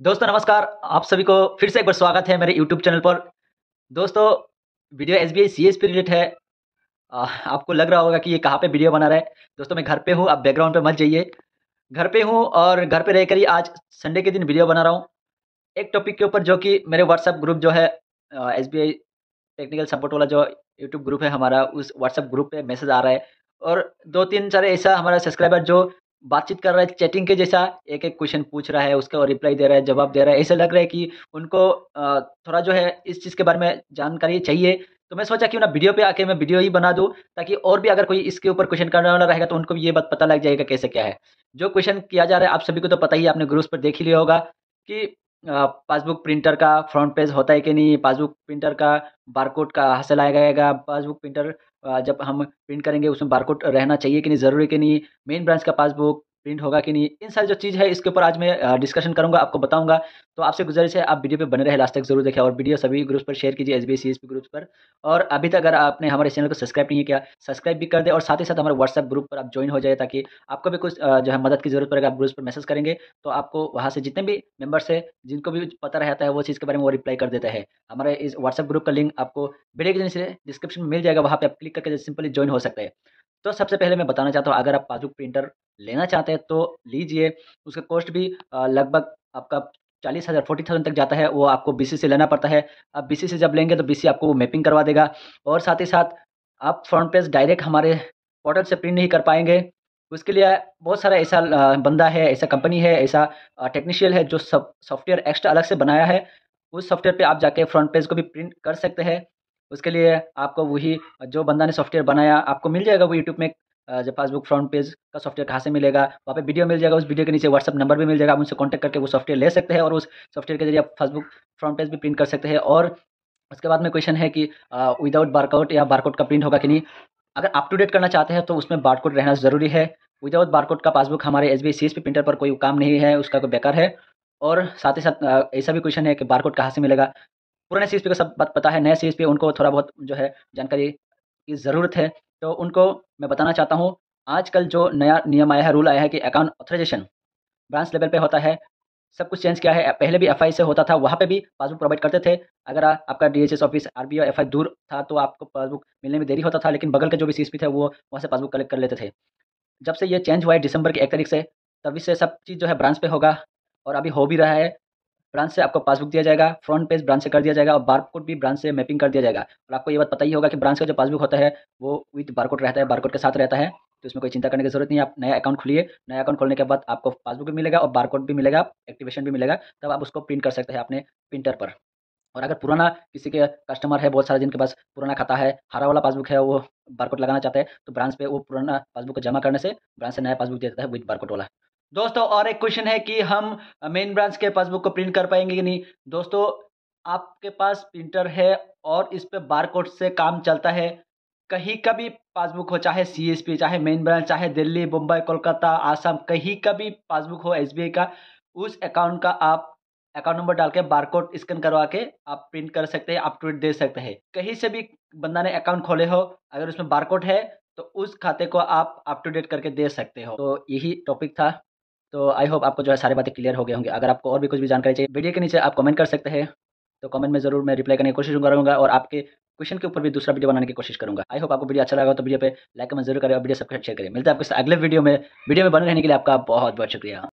दोस्तों नमस्कार आप सभी को फिर से एक बार स्वागत है मेरे यूट्यूब चैनल पर दोस्तों video S B I C S relate है आ, आपको लग रहा होगा कि ये कहाँ पे वीडियो बना रहा है दोस्तों मैं घर पे हूँ आप बैकग्राउंड पे मत जाइए घर पे हूँ और घर पे रहकर ही आज संडे के दिन वीडियो बना रहा हूँ एक टॉपिक के ऊपर जो कि मेरे व्हाट्सअप ग्रुप जो है S B I technical support वाला जो यूट्यूब ग्रुप है हमारा उस व्हाट्सअप ग्रुप पर मैसेज आ रहा है और दो तीन सारे ऐसा हमारा सब्सक्राइबर जो बातचीत कर रहा है चैटिंग के जैसा एक एक क्वेश्चन पूछ रहा है उसका रिप्लाई दे रहा है जवाब दे रहा है ऐसा लग रहा है कि उनको थोड़ा जो है इस चीज़ के बारे में जानकारी चाहिए तो मैं सोचा कि ना वीडियो पे आके मैं वीडियो ही बना दूँ ताकि और भी अगर कोई इसके ऊपर क्वेश्चन करने वाला रहेगा तो उनको भी ये बात पता लग जाएगा कैसे क्या है जो क्वेश्चन किया जा रहा है आप सभी को तो पता ही आपने ग्रुप पर देख ही लिया होगा कि पासबुक प्रिंटर का फ्रंट पेज होता है कि नहीं पासबुक प्रिंटर का बारकोड का से लाया जाएगा पासबुक प्रिंटर जब हम प्रिंट करेंगे उसमें बारकोड रहना चाहिए कि नहीं ज़रूरी कि नहीं मेन ब्रांच का पासबुक प्रिंट होगा कि नहीं इन सारी जो चीज़ है इसके ऊपर आज मैं डिस्कशन करूंगा आपको बताऊंगा तो आपसे गुजारिश है आप वीडियो पे बने रहे लास्ट तक जरूर देखें और वीडियो सभी ग्रुप्स पर शेयर कीजिए एस बी सी ग्रुप्स पर और अभी तक अगर आपने हमारे चैनल को सब्सक्राइब नहीं किया सब्सक्राइब भी कर दे और साथ ही साथ हमारे व्हाट्सएप ग्रुप पर आप ज्वाइन हो जाए ताकि आपको भी कुछ जो है मदद की जरूरत पड़ेगा आप ग्रुप्स पर मैसेज करेंगे तो आपको वहाँ से जितने भी मेम्बर्स है जिनको भी पता रहता है वो चीज़ के बारे में वो रिप्लाई कर देता है हमारे इस व्हाट्सएप ग्रुप का लिंक आपको वीडियो के जरिए डिस्क्रिप्शन में मिल जाएगा वहाँ पर आप क्लिक करके सिंपली ज्वाइन हो सकते हैं तो सबसे पहले मैं बताना चाहता हूँ अगर आप पासबुक प्रिंटर लेना चाहते हैं तो लीजिए उसका कॉस्ट भी लगभग आपका चालीस हज़ार फोर्टी थाउजेंड तक जाता है वो आपको बीसी से लेना पड़ता है आप बीसी से जब लेंगे तो बीसी आपको वो मैपिंग करवा देगा और साथ ही साथ आप फ्रंट पेज डायरेक्ट हमारे पोर्टल से प्रिंट नहीं कर पाएंगे उसके लिए बहुत सारा ऐसा बंदा है ऐसा कंपनी है ऐसा टेक्नीशियल है जो सॉफ्टवेयर एक्स्ट्रा अलग से बनाया है उस सॉफ्टवेयर पे आप जाके फ्रंट पेज को भी प्रिंट कर सकते हैं उसके लिए आपको वही जो बंदा ने सॉफ्टवेयर बनाया आपको मिल जाएगा वो यूट्यूब में जब पासबुक फ्रंट पेज का सॉफ्टवेयर कहाँ से मिलेगा वहाँ पे वीडियो मिल जाएगा उस वीडियो के नीचे व्हाट्सअप नंबर भी मिल जाएगा आप उनसे कॉन्टैक्ट करके वो सॉफ्टवेयर ले सकते हैं और उस सॉफ्टवेयर के जरिए आप फेसबुक फ्रंट पेज भी प्रिंट कर सकते हैं और उसके बाद में क्वेश्चन है कि विदाउट बारकोड या बारकोड का प्रिंट होगा कि नहीं अगर अप टू डेट करना चाहते हैं तो उसमें बारकोड रहना ज़रूरी है विदाउट बारकोड का पासबुक हमारे एस बी प्रिंटर पर कोई काम नहीं है उसका कोई बेकार है और साथ ही साथ ऐसा भी क्वेश्चन है कि बारकोड कहाँ से मिलेगा पुराने सीरीज पे को सब बात पता है नए सीरीज पे उनको थोड़ा बहुत जो है जानकारी की ज़रूरत है तो उनको मैं बताना चाहता हूँ आजकल जो नया नियम आया है रूल आया है कि अकाउंट ऑथराइजेशन ब्रांच लेवल पे होता है सब कुछ चेंज किया है पहले भी एफ से होता था वहाँ पे भी पासबुक प्रोवाइड करते थे अगर आ, आपका D office R B F दूर था तो आपको पासबुक मिलने में देरी होता था लेकिन बगल के जो भी सी थे वो वहाँ से पासबुक कलेक्ट कर लेते थे जब से ये चेंज हुआ है दिसंबर के एक तारीख से तभी से सब चीज़ जो है ब्रांच पर होगा और अभी हो भी रहा है ब्रांच से आपको पासबुक दिया जाएगा फ्रंट पेज ब्रांच से कर दिया जाएगा और बारकोड भी ब्रांच से मैपिंग कर दिया जाएगा और आपको ये बात पता ही होगा कि ब्रांच का जो पासबुक होता है वो विथ बारकोड रहता है बारकोड के साथ रहता है तो इसमें कोई चिंता करने की जरूरत नहीं आप नया अकाउंट खोलिए नया अकाउंट खोलने के बाद आपको पासबुक भी मिलेगा और बारकोड भी मिलेगा एक्टिवेशन भी मिलेगा तब आप उसको प्रिंट कर सकते हैं अपने प्रिंटर पर और अगर पुराना किसी के कस्टमर है बहुत सारे जिनके पास पुराना खाता है हरा वाला पासबुक है वो बारकोड लगाना चाहते हैं तो ब्रांच पे वो पुराना पासबुक को जमा करने से ब्रांच से नया पासबुक दे देता है विद बारकोड वाला दोस्तों और एक क्वेश्चन है कि हम मेन ब्रांच के पासबुक को प्रिंट कर पाएंगे कि नहीं दोस्तों आपके पास प्रिंटर है और इस पर बारकोड से काम चलता है कहीं का भी पासबुक हो चाहे सीएसपी चाहे मेन ब्रांच चाहे दिल्ली मुंबई कोलकाता आसाम कहीं का भी पासबुक हो एसबीआई का उस अकाउंट का आप अकाउंट नंबर डाल के कोड स्कैन करवा के आप प्रिंट कर सकते हैं आप ट्वीट दे सकते हैं कहीं से भी बंदा ने अकाउंट खोले हो अगर उसमें कोड है तो उस खाते को आप अप टू डेट करके दे सकते हो तो यही टॉपिक था तो आई होप आपको जो है सारी बातें क्लियर हो गए होंगे अगर आपको और भी कुछ भी जानकारी चाहिए वीडियो के नीचे आप कमेंट कर सकते हैं तो कमेंट में जरूर मैं रिप्लाई करने की कोशिश करूंगा और आपके क्वेश्चन के ऊपर भी दूसरा वीडियो बनाने की कोशिश करूँगा आई होप आपको वीडियो अच्छा लगा तो वीडियो पे लाइक कमेंट जरूर करें और वीडियो सबके शेयर करें मिलते हैं आपके अगले वीडियो में वीडियो में बने रहने के लिए आपका बहुत बहुत शुक्रिया